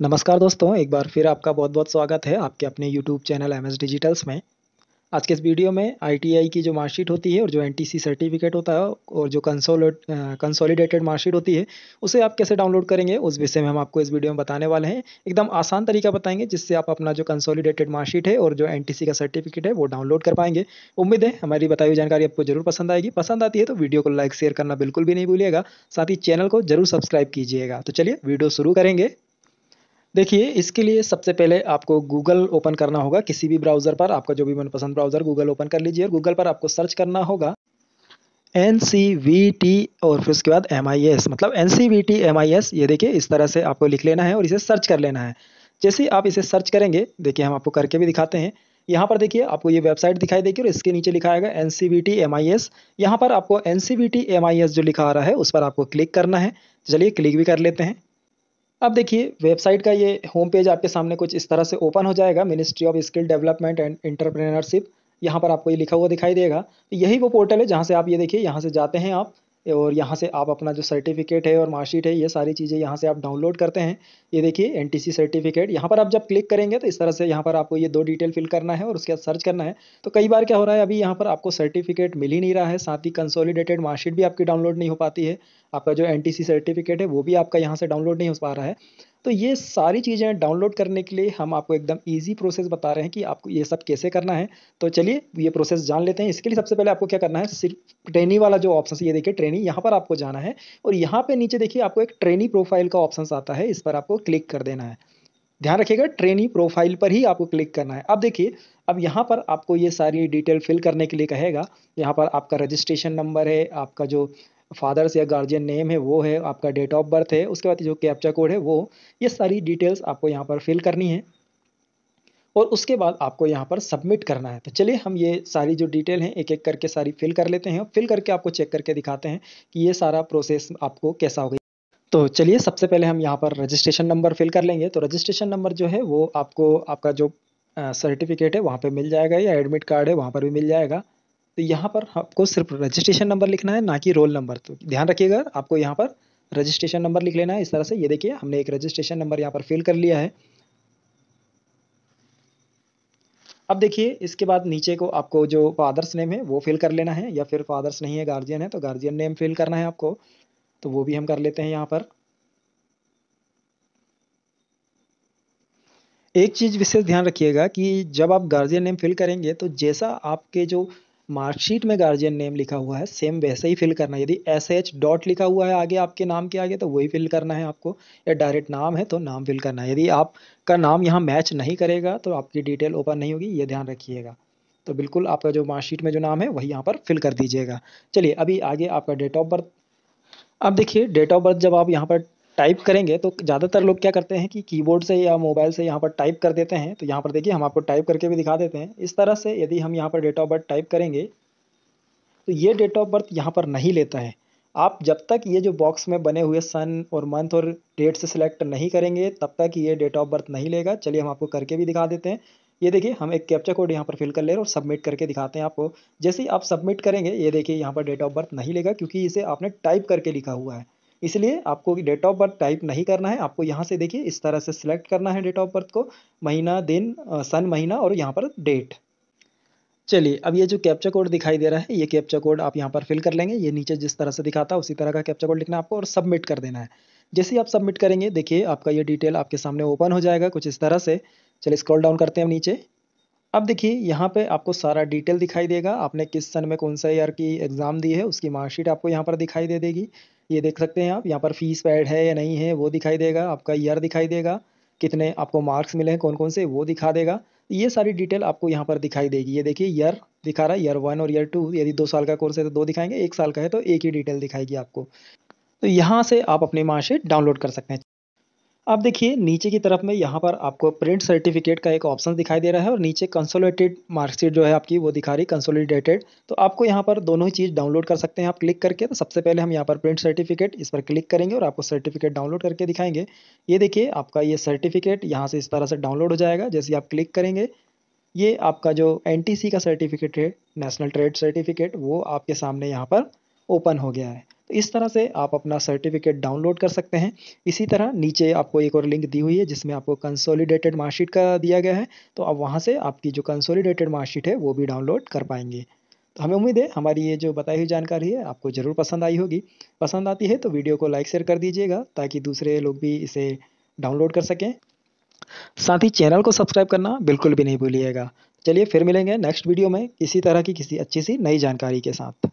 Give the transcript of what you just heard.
नमस्कार दोस्तों एक बार फिर आपका बहुत बहुत स्वागत है आपके अपने YouTube channel M S digitals में आज के इस वीडियो में आईटीआई की जो मार्कशीट होती है और जो एनटीसी सर्टिफिकेट होता है और जो कंसोलिड कंसोलिडेटेड मार्कशीट होती है उसे आप कैसे डाउनलोड करेंगे उस विषय में हम आपको इस वीडियो में बताने वाले हैं एकदम आसान तरीका बताएंगे जिससे आप अपना जो कंसोलिडेटेड मार्कशीट है और जो एन का सर्टिफिकेट है वो डाउनलोड कर पाएंगे उम्मीद है हमारी बताई हुई जानकारी आपको जरूर पसंद आएगी पसंद आती है तो वीडियो को लाइक शेयर करना बिल्कुल भी नहीं भूलिएगा साथ ही चैनल को जरूर सब्सक्राइब कीजिएगा तो चलिए वीडियो शुरू करेंगे देखिए इसके लिए सबसे पहले आपको गूगल ओपन करना होगा किसी भी ब्राउज़र पर आपका जो भी मनपसंद ब्राउज़र गूगल ओपन कर लीजिए और गूगल पर आपको सर्च करना होगा एन सी वी टी और फिर उसके बाद एम आई एस मतलब N C V T M I S ये देखिए इस तरह से आपको लिख लेना है और इसे सर्च कर लेना है जैसे आप इसे सर्च करेंगे देखिए हम आपको करके भी दिखाते हैं यहाँ पर देखिए आपको ये वेबसाइट दिखाई देगी और इसके नीचे लिखा आएगा N C V T M I S यहाँ पर आपको N C V T M I S जो लिखा आ रहा है उस पर आपको क्लिक करना है चलिए क्लिक भी कर लेते हैं अब देखिए वेबसाइट का ये होम पेज आपके सामने कुछ इस तरह से ओपन हो जाएगा ministry of skill development and entrepreneurship यहाँ पर आपको ये लिखा हुआ दिखाई देगा यही वो पोर्टल है जहाँ से आप ये देखिए यहाँ से जाते हैं आप और यहाँ से आप अपना जो सर्टिफिकेट है और मार्कशीट है ये सारी चीज़ें यहाँ से आप डाउनलोड करते हैं ये देखिए एन सर्टिफिकेट यहाँ पर आप जब क्लिक करेंगे तो इस तरह से यहाँ पर आपको ये दो डिटेल फिल करना है और उसके बाद सर्च करना है तो कई बार क्या हो रहा है अभी यहाँ पर आपको सर्टिफिकेट मिल ही नहीं रहा है साथ ही कंसोलीडेटेड मार्कशीट भी आपकी डाउनलोड नहीं हो पाती है आपका जो एन सर्टिफिकेट है वो भी आपका यहाँ से डाउनलोड नहीं हो पा रहा है तो ये सारी चीज़ें डाउनलोड करने के लिए हम आपको एकदम ईजी प्रोसेस बता रहे हैं कि आपको ये सब कैसे करना है तो चलिए ये प्रोसेस जान लेते हैं इसके लिए सबसे पहले आपको क्या करना है सिर्फ ट्रेनी वाला जो ऑप्शन ये देखिए ट्रेनी यहाँ पर आपको जाना है और यहाँ पर नीचे देखिए आपको एक ट्रेनी प्रोफाइल का ऑप्शन आता है इस पर आपको क्लिक कर देना है ध्यान रखिएगा ट्रेनी प्रोफाइल पर ही आपको क्लिक करना है अब देखिए अब यहाँ पर आपको ये सारी डिटेल फिल करने के लिए कहेगा यहाँ पर आपका रजिस्ट्रेशन नंबर है आपका जो फादर्स या गार्जियन नेम है वो है आपका डेट ऑफ बर्थ है उसके बाद जो कैप्चा कोड है वो ये सारी डिटेल्स आपको यहाँ पर फिल करनी है और उसके बाद आपको यहाँ पर सबमिट करना है तो चलिए हम ये सारी जो डिटेल हैं एक एक करके सारी फिल कर लेते हैं और फिल करके आपको चेक करके दिखाते हैं कि ये सारा प्रोसेस आपको कैसा हो गया तो चलिए सबसे पहले हम यहाँ पर रजिस्ट्रेशन नंबर फिल कर लेंगे तो रजिस्ट्रेशन नंबर जो है वो आपको आपका जो सर्टिफिकेट है वहाँ पर मिल जाएगा या एडमिट कार्ड है वहाँ पर भी मिल जाएगा तो यहाँ पर आपको सिर्फ रजिस्ट्रेशन नंबर लिखना है ना कि रोल नंबर तो ध्यान रखिएगा आपको यहाँ पर रजिस्ट्रेशन नंबर लिख लेना है इस तरह से ये देखिए हमने एक रजिस्ट्रेशन नंबर यहाँ पर फिल कर लिया है अब देखिए इसके बाद नीचे को आपको जो फादर्स नेम है वो फिल कर लेना है या फिर फादर्स नहीं है गार्जियन है तो गार्जियन नेम फिल करना है आपको तो वो भी हम कर लेते हैं यहाँ पर एक चीज़ विशेष ध्यान रखिएगा कि जब आप गार्जियन नेम फिल करेंगे तो जैसा आपके जो मार्कशीट में गार्जियन नेम लिखा हुआ है सेम वैसे ही फिल करना है यदि एस एच डॉट लिखा हुआ है आगे आपके नाम के आगे तो वही फिल करना है आपको या डायरेक्ट नाम है तो नाम फिल करना है यदि आपका नाम यहाँ मैच नहीं करेगा तो आपकी डिटेल ओपन नहीं होगी ये ध्यान रखिएगा तो बिल्कुल आपका जो मार्कशीट में जो नाम है वही यहाँ पर फिल कर दीजिएगा चलिए अभी आगे आपका डेट ऑफ बर्थ अब देखिए डेट ऑफ बर्थ जब आप यहाँ पर टाइप करेंगे तो ज़्यादातर लोग क्या करते हैं कि कीबोर्ड से या मोबाइल से यहाँ पर टाइप कर देते हैं तो यहाँ पर देखिए हम आपको टाइप करके भी दिखा देते हैं इस तरह से यदि हम यहाँ पर डेट ऑफ बर्थ टाइप करेंगे तो ये डेट ऑफ बर्थ यहाँ पर नहीं लेता है आप जब तक ये जो बॉक्स में बने हुए सन और मंथ और डेट से सिलेक्ट नहीं करेंगे तब तक ये डेट ऑफ बर्थ नहीं लेगा चलिए हम आपको करके भी दिखा देते हैं ये देखिए हम एक कैप्चा कोड यहाँ पर फिल कर ले रहे हैं और सबमिट करके दिखाते हैं आपको जैसे ही आप सबमिट करेंगे ये देखिए यहाँ पर डेट ऑफ बर्थ नहीं लेगा क्योंकि इसे आपने टाइप करके लिखा हुआ है इसलिए आपको डेट ऑफ बर्थ टाइप नहीं करना है आपको यहाँ से देखिए इस तरह से सिलेक्ट करना है डेट ऑफ बर्थ को महीना दिन सन महीना और यहाँ पर डेट चलिए अब ये जो कैप्चा कोड दिखाई दे रहा है ये कैप्चा कोड आप यहाँ पर फिल कर लेंगे ये नीचे जिस तरह से दिखाता है उसी तरह का कैप्चा कोड लिखना है आपको और सबमिट कर देना है जैसे ही आप सबमिट करेंगे देखिए आपका ये डिटेल आपके सामने ओपन हो जाएगा कुछ इस तरह से चलिए स्क्रॉल डाउन करते हैं नीचे अब देखिए यहाँ पे आपको सारा डिटेल दिखाई देगा आपने किस सन में कौन सा ईयर की एग्ज़ाम दी है उसकी मार्कशीट आपको यहाँ पर दिखाई दे देगी ये देख सकते हैं आप यहाँ पर फीस पैड है या नहीं है वो दिखाई देगा आपका ईयर दिखाई देगा कितने आपको मार्क्स मिले हैं कौन कौन से वो दिखा देगा ये सारी डिटेल आपको यहाँ पर दिखाई देगी ये देखिए ईयर दिखा रहा है ईयर वन और ईयर टू यदि दो साल का कोर्स है तो दो दिखाएंगे एक साल का है तो एक ही डिटेल दिखाएगी आपको तो यहाँ से आप अपने मार्कशीट डाउनलोड कर सकते हैं अब देखिए नीचे की तरफ में यहाँ पर आपको प्रिंट सर्टिफिकेट का एक ऑप्शन दिखाई दे रहा है और नीचे कंसोलिडेटेड मार्कशीट जो है आपकी वो दिखा रही कंसोलिडेटेड तो आपको यहाँ पर दोनों ही चीज़ डाउनलोड कर सकते हैं आप क्लिक करके तो सबसे पहले हम यहाँ पर प्रिंट सर्टिफिकेट इस पर क्लिक करेंगे और आपको सर्टिफिकेट डाउनलोड करके दिखाएंगे ये देखिए आपका ये सर्टिफिकेट यहाँ से इस तरह से डाउनलोड हो जाएगा जैसे आप क्लिक करेंगे ये आपका जो एन का सर्टिफिकेट है नेशनल ट्रेड सर्टिफिकेट वो आपके सामने यहाँ पर ओपन हो गया है तो इस तरह से आप अपना सर्टिफिकेट डाउनलोड कर सकते हैं इसी तरह नीचे आपको एक और लिंक दी हुई है जिसमें आपको कंसोलिडेटेड मार्कशीट का दिया गया है तो आप वहाँ से आपकी जो कंसोलिडेटेड मार्कशीट है वो भी डाउनलोड कर पाएंगे तो हमें उम्मीद है हमारी ये जो बताई हुई जानकारी है आपको ज़रूर पसंद आई होगी पसंद आती है तो वीडियो को लाइक शेयर कर दीजिएगा ताकि दूसरे लोग भी इसे डाउनलोड कर सकें साथ ही चैनल को सब्सक्राइब करना बिल्कुल भी नहीं भूलिएगा चलिए फिर मिलेंगे नेक्स्ट वीडियो में किसी तरह की किसी अच्छी सी नई जानकारी के साथ